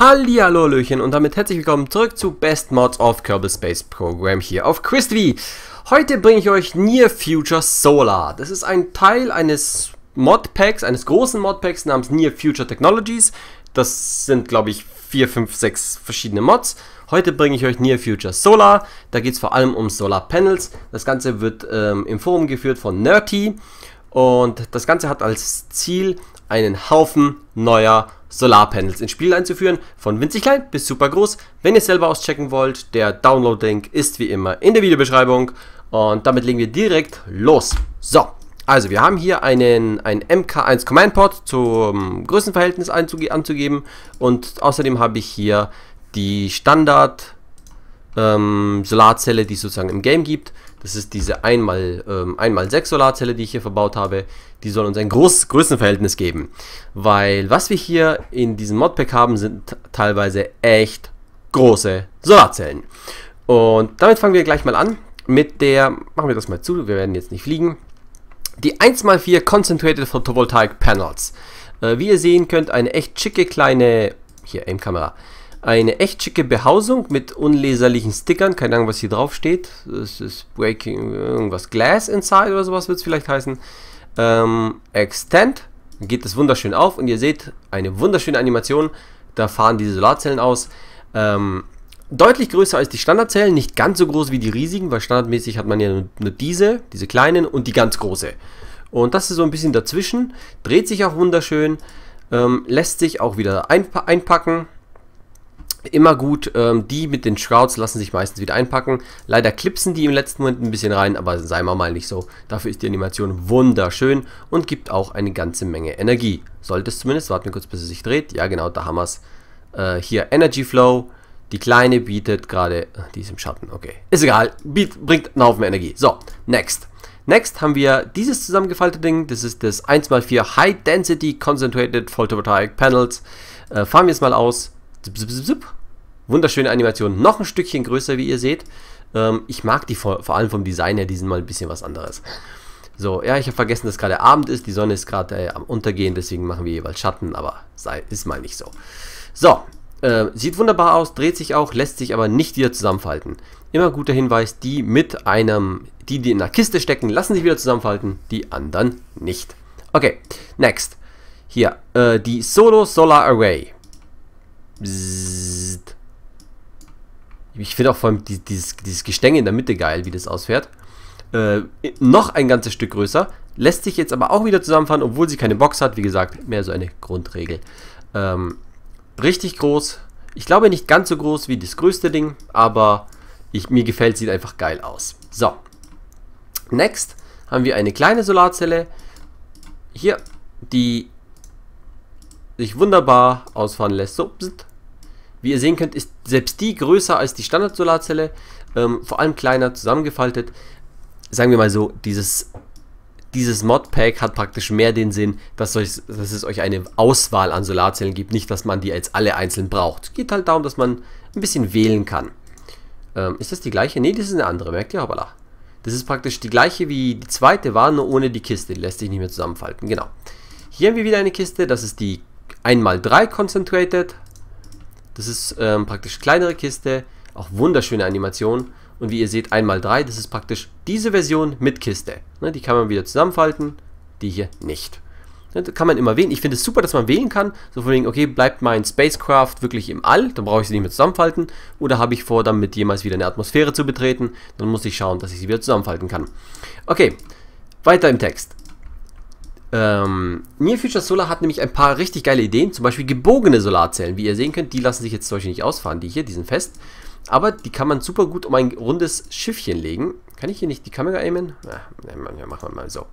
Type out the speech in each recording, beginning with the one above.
Hallihallo Hallöchen und damit herzlich willkommen zurück zu Best Mods of Kerbal Space Program hier auf Quizvi. Heute bringe ich euch Near Future Solar. Das ist ein Teil eines Modpacks, eines großen Modpacks namens Near Future Technologies. Das sind glaube ich 4, 5, 6 verschiedene Mods. Heute bringe ich euch Near Future Solar. Da geht es vor allem um Solar Panels. Das Ganze wird ähm, im Forum geführt von Nerdy. Und das Ganze hat als Ziel, einen Haufen neuer Solarpanels ins Spiel einzuführen, von winzig klein bis super groß. Wenn ihr es selber auschecken wollt, der Download-Link ist wie immer in der Videobeschreibung. Und damit legen wir direkt los. So, also wir haben hier einen, einen MK1 Command Port zum Größenverhältnis anzugeben und außerdem habe ich hier die Standard ähm, Solarzelle, die es sozusagen im Game gibt. Das ist diese einmal, ähm, einmal 6 Solarzelle, die ich hier verbaut habe. Die soll uns ein großes Größenverhältnis geben. Weil was wir hier in diesem Modpack haben, sind teilweise echt große Solarzellen. Und damit fangen wir gleich mal an mit der, machen wir das mal zu, wir werden jetzt nicht fliegen, die 1x4 Concentrated Photovoltaic Panels. Äh, wie ihr sehen könnt, eine echt schicke kleine, hier, Aim-Kamera, eine echt schicke Behausung mit unleserlichen Stickern. Keine Ahnung, was hier drauf steht. Das ist Breaking irgendwas Glass Inside oder sowas wird es vielleicht heißen. Ähm, Extend. Geht das wunderschön auf und ihr seht eine wunderschöne Animation. Da fahren diese Solarzellen aus. Ähm, deutlich größer als die Standardzellen, nicht ganz so groß wie die riesigen, weil standardmäßig hat man ja nur diese, diese kleinen und die ganz große. Und das ist so ein bisschen dazwischen, dreht sich auch wunderschön, ähm, lässt sich auch wieder einpa einpacken. Immer gut, ähm, die mit den Shrouds lassen sich meistens wieder einpacken. Leider klipsen die im letzten Moment ein bisschen rein, aber sei mal mal nicht so. Dafür ist die Animation wunderschön und gibt auch eine ganze Menge Energie. Sollte es zumindest, warten wir kurz, bis es sich dreht. Ja genau, da haben wir es. Äh, hier Energy Flow. Die kleine bietet gerade, äh, die ist im Schatten, okay. Ist egal, bringt einen Haufen Energie. So, next. Next haben wir dieses zusammengefaltete Ding. Das ist das 1x4 High Density Concentrated Photovoltaic Panels. Äh, fahren wir es mal aus. Zip, zip, zip, zip. Wunderschöne Animation. Noch ein Stückchen größer, wie ihr seht. Ähm, ich mag die vor, vor, allem vom Design her, die sind mal ein bisschen was anderes. So, ja, ich habe vergessen, dass gerade Abend ist. Die Sonne ist gerade äh, am Untergehen, deswegen machen wir jeweils Schatten, aber sei, ist mal nicht so. So, äh, sieht wunderbar aus, dreht sich auch, lässt sich aber nicht wieder zusammenfalten. Immer guter Hinweis, die mit einem, die, die in einer Kiste stecken, lassen sich wieder zusammenfalten, die anderen nicht. Okay, next. Hier, äh, die Solo Solar Array. Bzzzt. Ich finde auch vor allem dieses, dieses Gestänge in der Mitte geil, wie das ausfährt. Äh, noch ein ganzes Stück größer. Lässt sich jetzt aber auch wieder zusammenfahren, obwohl sie keine Box hat. Wie gesagt, mehr so eine Grundregel. Ähm, richtig groß. Ich glaube nicht ganz so groß wie das größte Ding, aber ich, mir gefällt, sieht einfach geil aus. So. Next haben wir eine kleine Solarzelle. Hier, die sich wunderbar ausfahren lässt. So, wie ihr sehen könnt, ist selbst die größer als die Standard-Solarzelle, ähm, vor allem kleiner zusammengefaltet. Sagen wir mal so, dieses, dieses Modpack hat praktisch mehr den Sinn, dass, euch, dass es euch eine Auswahl an Solarzellen gibt, nicht, dass man die jetzt alle einzeln braucht. Es geht halt darum, dass man ein bisschen wählen kann. Ähm, ist das die gleiche? Ne, das ist eine andere, merkt ihr? Hoppala. Das ist praktisch die gleiche wie die zweite war, nur ohne die Kiste. Die lässt sich nicht mehr zusammenfalten, genau. Hier haben wir wieder eine Kiste, das ist die 1x3 Concentrated. Das ist ähm, praktisch kleinere Kiste, auch wunderschöne Animation. Und wie ihr seht, 1x3, das ist praktisch diese Version mit Kiste. Ne, die kann man wieder zusammenfalten, die hier nicht. Ne, kann man immer wählen. Ich finde es super, dass man wählen kann. So von wegen, okay, bleibt mein Spacecraft wirklich im All, dann brauche ich sie nicht mehr zusammenfalten. Oder habe ich vor, damit jemals wieder eine Atmosphäre zu betreten, dann muss ich schauen, dass ich sie wieder zusammenfalten kann. Okay, weiter im Text. Ähm, Near Future Solar hat nämlich ein paar richtig geile Ideen, zum Beispiel gebogene Solarzellen. Wie ihr sehen könnt, die lassen sich jetzt zum Beispiel nicht ausfahren, die hier, die sind fest. Aber die kann man super gut um ein rundes Schiffchen legen. Kann ich hier nicht die Kamera aimen? Na, machen wir mal so.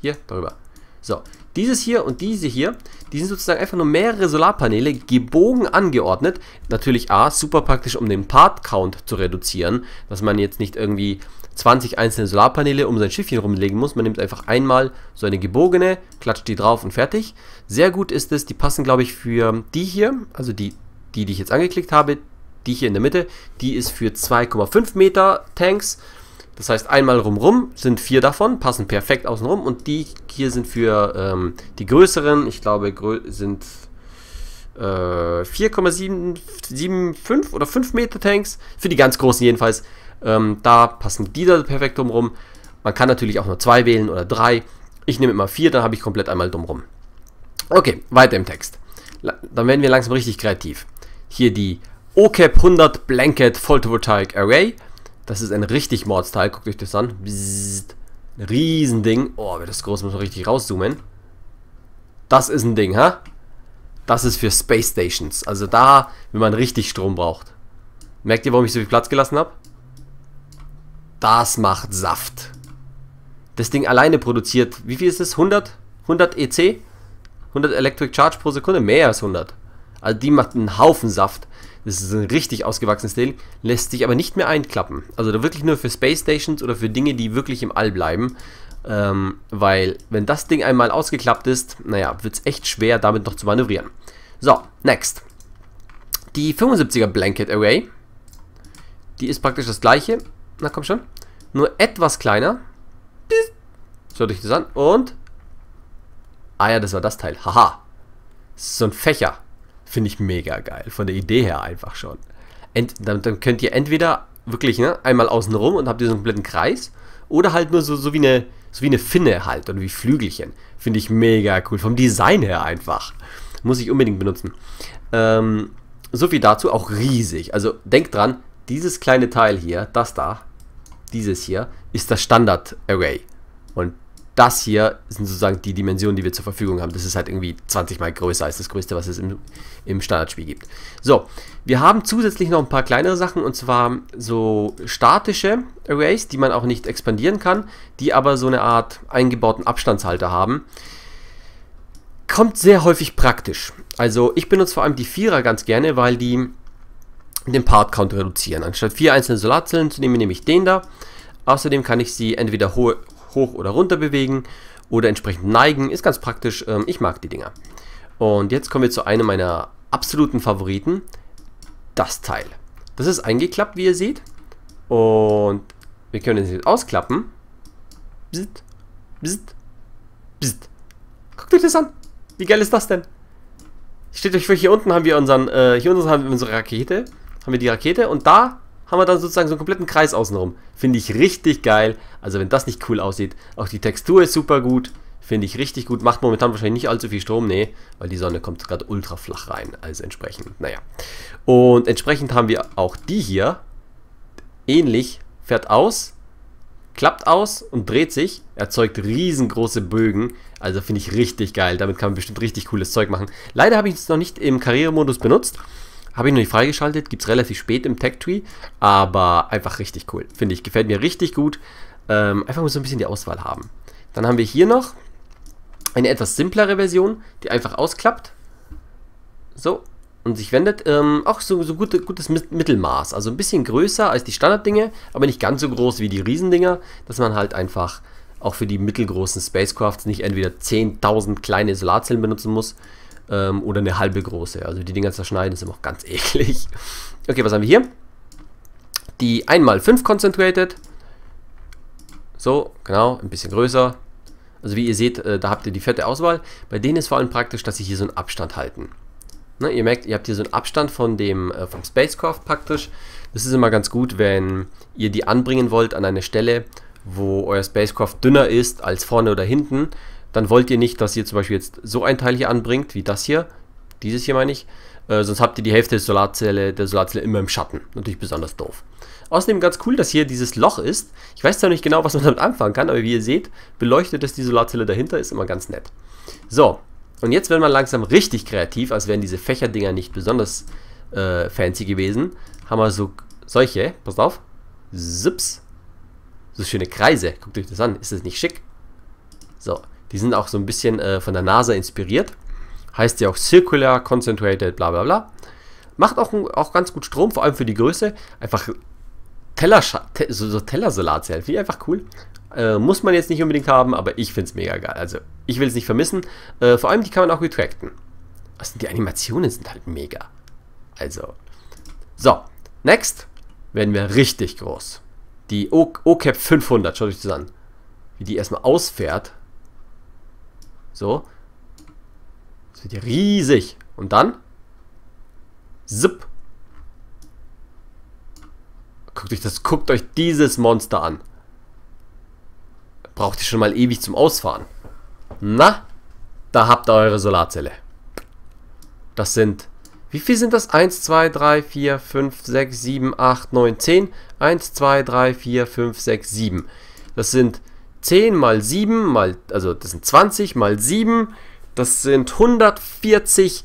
Hier, darüber. So, dieses hier und diese hier, die sind sozusagen einfach nur mehrere Solarpaneele gebogen angeordnet. Natürlich A, super praktisch, um den Part-Count zu reduzieren, dass man jetzt nicht irgendwie 20 einzelne Solarpaneele um sein Schiffchen rumlegen muss. Man nimmt einfach einmal so eine gebogene, klatscht die drauf und fertig. Sehr gut ist es, die passen glaube ich für die hier, also die, die, die ich jetzt angeklickt habe, die hier in der Mitte, die ist für 2,5 Meter Tanks. Das heißt, einmal rumrum sind vier davon, passen perfekt außenrum und die hier sind für ähm, die größeren, ich glaube, grö sind äh, 4,75 oder 5 Meter Tanks, für die ganz großen jedenfalls. Ähm, da passen die da perfekt drumrum. Man kann natürlich auch nur zwei wählen oder drei. Ich nehme immer vier, dann habe ich komplett einmal drumrum. Okay, weiter im Text. Dann werden wir langsam richtig kreativ. Hier die OCAP 100 Blanket Photovoltaic Array. Das ist ein richtig Mordsteil. Guckt euch das an. Bzzzt. Ein Riesending. Oh, wird das groß, muss man richtig rauszoomen. Das ist ein Ding, ha? Das ist für Space Stations. Also da, wenn man richtig Strom braucht. Merkt ihr, warum ich so viel Platz gelassen habe? Das macht Saft. Das Ding alleine produziert, wie viel ist es? 100? 100 EC? 100 Electric Charge pro Sekunde? Mehr als 100. Also die macht einen Haufen Saft. Das ist ein richtig ausgewachsenes Ding, lässt sich aber nicht mehr einklappen. Also da wirklich nur für Space Stations oder für Dinge, die wirklich im All bleiben. Ähm, weil, wenn das Ding einmal ausgeklappt ist, naja, wird es echt schwer, damit noch zu manövrieren. So, next. Die 75er Blanket Array. Die ist praktisch das gleiche. Na komm schon. Nur etwas kleiner. Schaut euch das an. Und. Ah ja, das war das Teil. Haha. So ein Fächer. Finde ich mega geil. Von der Idee her einfach schon. Ent, dann, dann, könnt ihr entweder wirklich ne, einmal außen rum und habt ihr so einen kompletten Kreis. Oder halt nur so, so, wie eine, so wie eine Finne halt oder wie Flügelchen. Finde ich mega cool. Vom Design her einfach. Muss ich unbedingt benutzen. Ähm, so viel dazu, auch riesig. Also denkt dran, dieses kleine Teil hier, das da, dieses hier, ist das Standard-Array. Und das hier sind sozusagen die Dimensionen, die wir zur Verfügung haben. Das ist halt irgendwie 20 mal größer als das größte, was es im, im Standardspiel gibt. So, wir haben zusätzlich noch ein paar kleinere Sachen und zwar so statische Arrays, die man auch nicht expandieren kann, die aber so eine Art eingebauten Abstandshalter haben. Kommt sehr häufig praktisch. Also ich benutze vor allem die Vierer ganz gerne, weil die den Part-Count reduzieren. Anstatt vier einzelne Solarzellen zu nehmen, nehme ich den da. Außerdem kann ich sie entweder hoch oder runter bewegen oder entsprechend neigen. Ist ganz praktisch. Ähm, ich mag die Dinger. Und jetzt kommen wir zu einem meiner absoluten Favoriten. Das Teil. Das ist eingeklappt, wie ihr seht. Und wir können es jetzt ausklappen. Bzzt, bzzt, bzzt. Guckt euch das an. Wie geil ist das denn? Steht euch vor, hier unten haben wir unseren, äh, hier unten haben wir unsere Rakete. Haben wir die Rakete und da haben wir dann sozusagen so einen kompletten Kreis außenrum. Finde ich richtig geil. Also wenn das nicht cool aussieht. Auch die Textur ist super gut. Finde ich richtig gut. Macht momentan wahrscheinlich nicht allzu viel Strom, nee, weil die Sonne kommt gerade ultra flach rein. Also entsprechend, naja. Und entsprechend haben wir auch die hier. Ähnlich. Fährt aus, klappt aus und dreht sich, erzeugt riesengroße Bögen. Also finde ich richtig geil. Damit kann man bestimmt richtig cooles Zeug machen. Leider habe ich es noch nicht im Karrieremodus benutzt. Habe ich noch nicht freigeschaltet, gibt es relativ spät im Tech-Tree, aber einfach richtig cool. Finde ich, gefällt mir richtig gut. Ähm, einfach mal so ein bisschen die Auswahl haben. Dann haben wir hier noch eine etwas simplere Version, die einfach ausklappt. So, und sich wendet. Ähm, auch so, so gute, gutes Mittelmaß. Also ein bisschen größer als die Standarddinge, aber nicht ganz so groß wie die Riesendinger, dass man halt einfach auch für die mittelgroßen Spacecrafts nicht entweder 10.000 kleine Solarzellen benutzen muss, ähm, oder eine halbe große. Also die Dinger zerschneiden ist immer auch ganz eklig. Okay, was haben wir hier? Die 1x5 Concentrated. So, genau, ein bisschen größer. Also wie ihr seht, äh, da habt ihr die fette Auswahl. Bei denen ist vor allem praktisch, dass sie hier so einen Abstand halten. Ne, ihr merkt, ihr habt hier so einen Abstand von dem, äh, vom Spacecraft praktisch. Das ist immer ganz gut, wenn ihr die anbringen wollt an eine Stelle, wo euer Spacecraft dünner ist als vorne oder hinten, dann wollt ihr nicht, dass ihr zum Beispiel jetzt so ein Teil hier anbringt, wie das hier, dieses hier meine ich, äh, sonst habt ihr die Hälfte der Solarzelle, der Solarzelle immer im Schatten. Natürlich besonders doof. Außerdem ganz cool, dass hier dieses Loch ist. Ich weiß zwar nicht genau, was man damit anfangen kann, aber wie ihr seht, beleuchtet es die Solarzelle dahinter, ist immer ganz nett. So, und jetzt werden wir langsam richtig kreativ, als wären diese Fächerdinger nicht besonders äh, fancy gewesen. Haben wir so solche, passt auf, sips, so schöne Kreise, guckt euch das an, ist das nicht schick? So, die sind auch so ein bisschen äh, von der NASA inspiriert. Heißt ja auch Circular Concentrated, bla bla bla. Macht auch, auch ganz gut Strom, vor allem für die Größe. Einfach Teller, so, so Tellersalatzeln, finde ich einfach cool. Äh, muss man jetzt nicht unbedingt haben, aber ich finde es mega geil. Also ich will es nicht vermissen. Äh, vor allem, die kann man auch retracten. Also die Animationen sind halt mega. Also. So, next werden wir richtig groß. Die OCAP 500, schaut euch das an. Wie die erstmal ausfährt. So. Das wird ja riesig. Und dann? Zip. Guckt euch das, guckt euch dieses Monster an. Braucht ihr schon mal ewig zum Ausfahren. Na, da habt ihr eure Solarzelle. Das sind, wie viel sind das? 1, 2, 3, 4, 5, 6, 7, 8, 9, 10. 1, 2, 3, 4, 5, 6, 7. Das sind 10 mal 7 mal, also das sind 20 mal 7, das sind 140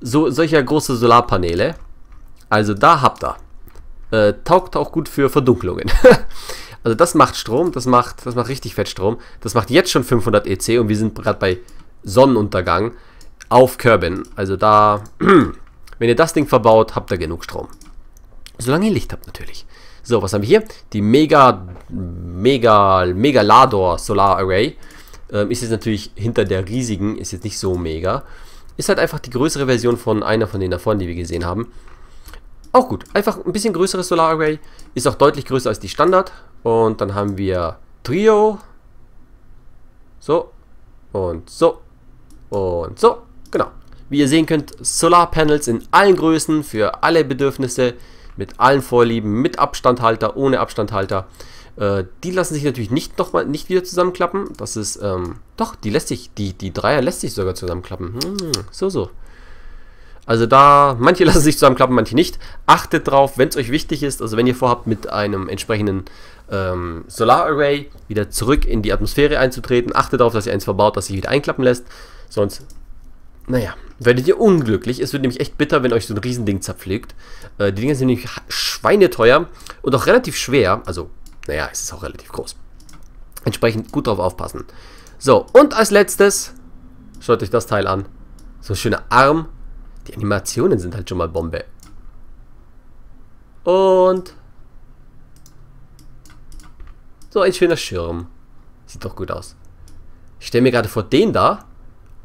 so, solcher große Solarpaneele. Also da habt ihr. Äh, taugt auch gut für Verdunklungen. also das macht Strom, das macht, das macht richtig fett Strom. Das macht jetzt schon 500 EC und wir sind gerade bei Sonnenuntergang auf Körben. Also da, wenn ihr das Ding verbaut, habt ihr genug Strom. Solange ihr Licht habt natürlich. So, was haben wir hier? Die Mega, Mega, Megalador Solar Array. Ähm, ist jetzt natürlich hinter der riesigen, ist jetzt nicht so mega. Ist halt einfach die größere Version von einer von denen davon, die wir gesehen haben. Auch gut, einfach ein bisschen größeres Solar Array. Ist auch deutlich größer als die Standard. Und dann haben wir Trio. So. Und so. Und so. Genau. Wie ihr sehen könnt, Solar Panels in allen Größen für alle Bedürfnisse mit allen Vorlieben, mit Abstandhalter, ohne Abstandhalter. Äh, die lassen sich natürlich nicht nochmal nicht wieder zusammenklappen. Das ist, ähm, doch, die lässt sich, die, die Dreier lässt sich sogar zusammenklappen. Hm, so, so. Also da, manche lassen sich zusammenklappen, manche nicht. Achtet drauf, wenn es euch wichtig ist, also wenn ihr vorhabt, mit einem entsprechenden ähm, Solararray wieder zurück in die Atmosphäre einzutreten, achtet darauf, dass ihr eins verbaut, das sich wieder einklappen lässt. Sonst, naja, werdet ihr unglücklich. Es wird nämlich echt bitter, wenn euch so ein Riesending zerpflegt. Äh, die Dinger sind nämlich schweineteuer und auch relativ schwer. Also, naja, es ist auch relativ groß. Entsprechend gut drauf aufpassen. So, und als letztes, schaut euch das Teil an. So ein schöner Arm. Die Animationen sind halt schon mal Bombe. Und... So ein schöner Schirm. Sieht doch gut aus. Ich stelle mir gerade vor, den da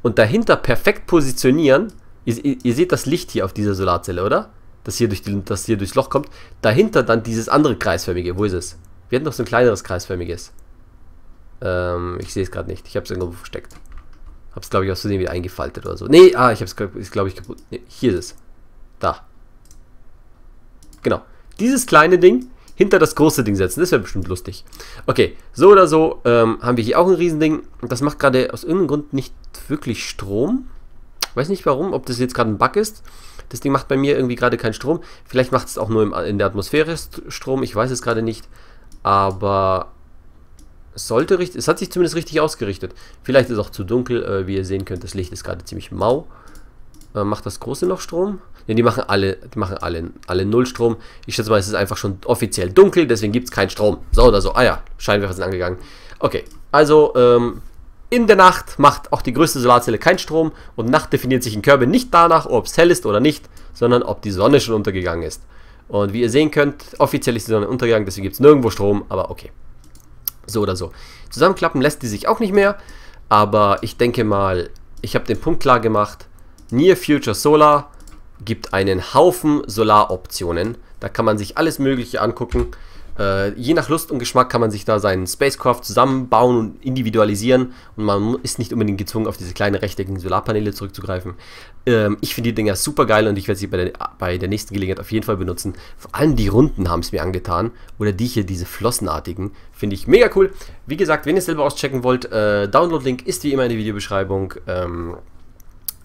und dahinter perfekt positionieren. Ihr, ihr, seht das Licht hier auf dieser Solarzelle, oder? Das hier, durch die, das hier durchs Loch kommt. Dahinter dann dieses andere kreisförmige. Wo ist es? Wir hatten noch so ein kleineres kreisförmiges. Ähm, ich sehe es gerade nicht. Ich habe es irgendwo versteckt. Habe es, glaube ich, aus Versehen wieder eingefaltet oder so. Nee, ah, ich habe es, glaube ich, kaputt. Nee, hier ist es. Da. Genau. Dieses kleine Ding hinter das große Ding setzen. Das wäre bestimmt lustig. Okay, so oder so ähm, haben wir hier auch ein Riesending. Das macht gerade aus irgendeinem Grund nicht wirklich Strom. Weiß nicht warum, ob das jetzt gerade ein Bug ist. Das Ding macht bei mir irgendwie gerade keinen Strom. Vielleicht macht es auch nur im, in der Atmosphäre Strom. Ich weiß es gerade nicht. Aber es sollte richtig. Es hat sich zumindest richtig ausgerichtet. Vielleicht ist es auch zu dunkel. Äh, wie ihr sehen könnt, das Licht ist gerade ziemlich mau. Äh, macht das große noch Strom? Ne, die machen alle, die machen alle, alle null Strom. Ich schätze mal, es ist einfach schon offiziell dunkel, deswegen gibt es keinen Strom. So oder so. Ah ja, Scheinwerfer sind angegangen. Okay, also ähm, in der Nacht macht auch die größte Solarzelle keinen Strom und Nacht definiert sich in Körbe nicht danach, ob es hell ist oder nicht, sondern ob die Sonne schon untergegangen ist. Und wie ihr sehen könnt, offiziell ist die Sonne untergegangen, deswegen gibt es nirgendwo Strom, aber okay. So oder so. Zusammenklappen lässt die sich auch nicht mehr, aber ich denke mal, ich habe den Punkt klar gemacht. Near Future Solar gibt einen Haufen Solaroptionen. Da kann man sich alles Mögliche angucken. Äh, je nach Lust und Geschmack kann man sich da seinen Spacecraft zusammenbauen und individualisieren und man ist nicht unbedingt gezwungen, auf diese kleinen rechteckigen Solarpaneele zurückzugreifen. Ähm, ich finde die Dinger super geil und ich werde sie bei der, bei der nächsten Gelegenheit auf jeden Fall benutzen. Vor allem die runden haben es mir angetan oder die hier, diese flossenartigen, finde ich mega cool. Wie gesagt, wenn ihr es selber auschecken wollt, äh, Download-Link ist wie immer in der Videobeschreibung. Ähm,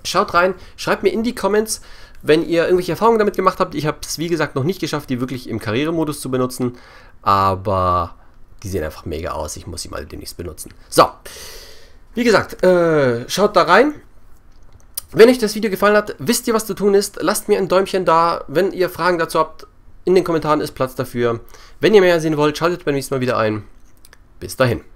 Schaut rein, schreibt mir in die Comments, wenn ihr irgendwelche Erfahrungen damit gemacht habt. Ich habe es, wie gesagt, noch nicht geschafft, die wirklich im Karrieremodus zu benutzen. Aber die sehen einfach mega aus. Ich muss sie mal demnächst benutzen. So, wie gesagt, äh, schaut da rein. Wenn euch das Video gefallen hat, wisst ihr, was zu tun ist. Lasst mir ein Däumchen da. Wenn ihr Fragen dazu habt, in den Kommentaren ist Platz dafür. Wenn ihr mehr sehen wollt, schaltet beim nächsten Mal wieder ein. Bis dahin.